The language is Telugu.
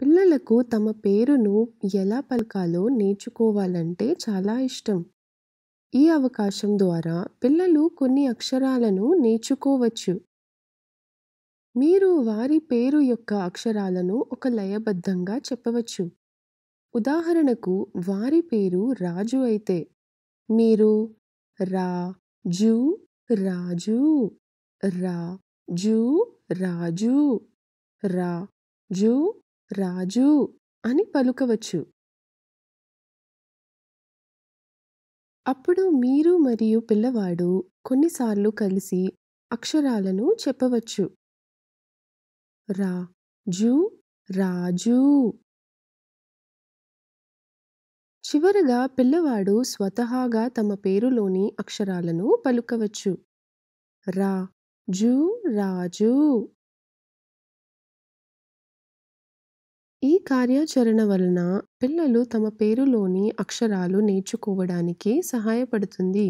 పిల్లలకు తమ పేరును ఎలా పలకాలో నేర్చుకోవాలంటే చాలా ఇష్టం. ఈ అవకాశం ద్వారా పిల్లలు కొన్ని అక్షరాలను నేర్చుకోవచ్చు. మీరు వారి పేరు యొక్క అక్షరాలను ఒక లయబద్ధంగా చెప్పవచ్చు. ఉదాహరణకు వారి పేరు రాజు అయితే మీరు రా జు రాజు రా జు రాజు రా జు రాజు అని పలుకవచ్చు అప్పుడు మీరు మరియు పిల్లవాడు కొన్నిసార్లు కలిసి అక్షరాలను చెప్పవచ్చు రా జూ రాజు చివరగా పిల్లవాడు స్వతహాగా తమ పేరులోని అక్షరాలను పలుకవచ్చు రా జూ రాజు ఈ కార్యాచరణ వలన పిల్లలు తమ పేరులోని అక్షరాలు నేర్చుకోవడానికి సహాయపడుతుంది